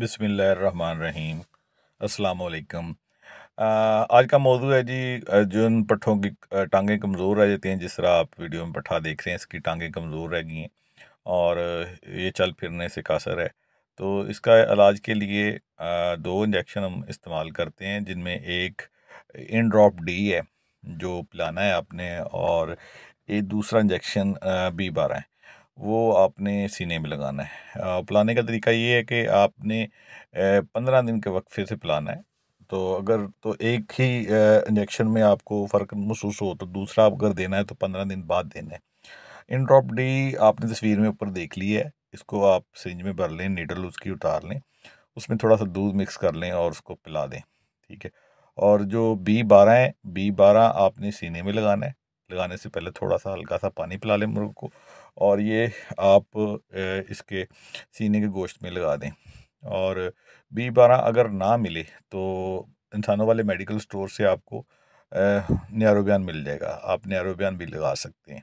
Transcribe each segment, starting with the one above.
बिसमीम अलकम आज का मौजू है जी जिन पट्ठों की टांगें कमज़ोर रह जाती हैं जिस तरह आप वीडियो में पट्ठा देख रहे हैं इसकी टांगें कमज़ोर रह गई हैं और ये चल फिरने से कासर है तो इसका इलाज के लिए दो इंजेक्शन हम इस्तेमाल करते हैं जिनमें एक इन ड्रॉप डी है जो पिलाना है आपने और एक दूसरा इंजेक्शन बी बारह है वो आपने सीने में लगाना है पिलाने का तरीका ये है कि आपने पंद्रह दिन के वक्फे से पिलाना है तो अगर तो एक ही इंजेक्शन में आपको फ़र्क महसूस हो तो दूसरा आप अगर देना है तो पंद्रह दिन बाद देना है इनड्रॉप डी आपने तस्वीर में ऊपर देख ली है इसको आप सिंज में भर लें नीडल उसकी उतार लें उसमें थोड़ा सा दूध मिक्स कर लें और उसको पिला दें ठीक है और जो बी बारह है बी बारह आपने सीने में लगाना है लगाने से पहले थोड़ा सा हल्का सा पानी पिला लें मुर्ग को और ये आप इसके सीने के गोश्त में लगा दें और बी बारह अगर ना मिले तो इंसानों वाले मेडिकल स्टोर से आपको नैरोबियान मिल जाएगा आप नारोबियान भी लगा सकते हैं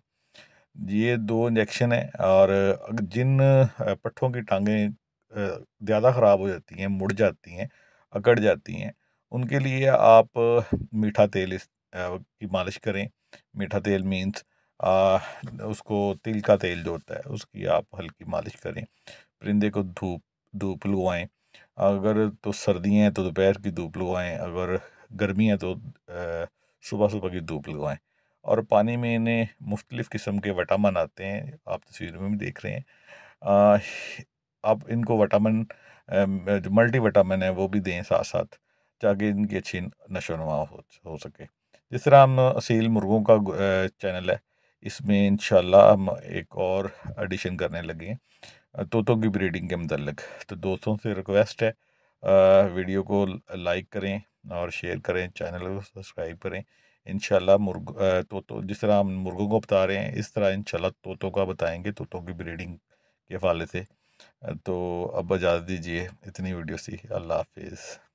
ये दो इंजेक्शन हैं और जिन पट्ठों की टांगें ज़्यादा ख़राब हो जाती हैं मुड़ जाती हैं अकड़ जाती हैं उनके लिए आप मीठा तेल इस की मालिश करें मीठा तेल मीन्स आ, उसको तिल का तेल जो होता है उसकी आप हल्की मालिश करें परिंदे को धूप धूप लगवाएं अगर तो सर्दियाँ हैं तो दोपहर की धूप लगवाएं अगर गर्मी है तो सुबह सुबह की धूप लगवाएं और पानी में इन्हें मुख्तलिफ़ किस्म के वटामिन आते हैं आप तस्वीर में भी देख रहे हैं आ, आप इनको वटामिन जो मल्टी वटामिन है वो भी दें साथ साथ ताकि इनकी अच्छी नशोनुमा हो, हो सके जिस तरह हम असील मुर्गों का चैनल है इसमें इन हम एक और एडिशन करने लगे हैं तोतों की ब्रीडिंग के मतलब तो दोस्तों से रिक्वेस्ट है वीडियो को लाइक करें और शेयर करें चैनल को सब्सक्राइब करें इन मुर्ग तो जिस तरह हम मुर्गों को बता रहे हैं इस तरह इन तोतों का बताएंगे तोतों की ब्रीडिंग के हवाले से तो अब इजाज़त दीजिए इतनी वीडियो सी अल्लाह हाफिज़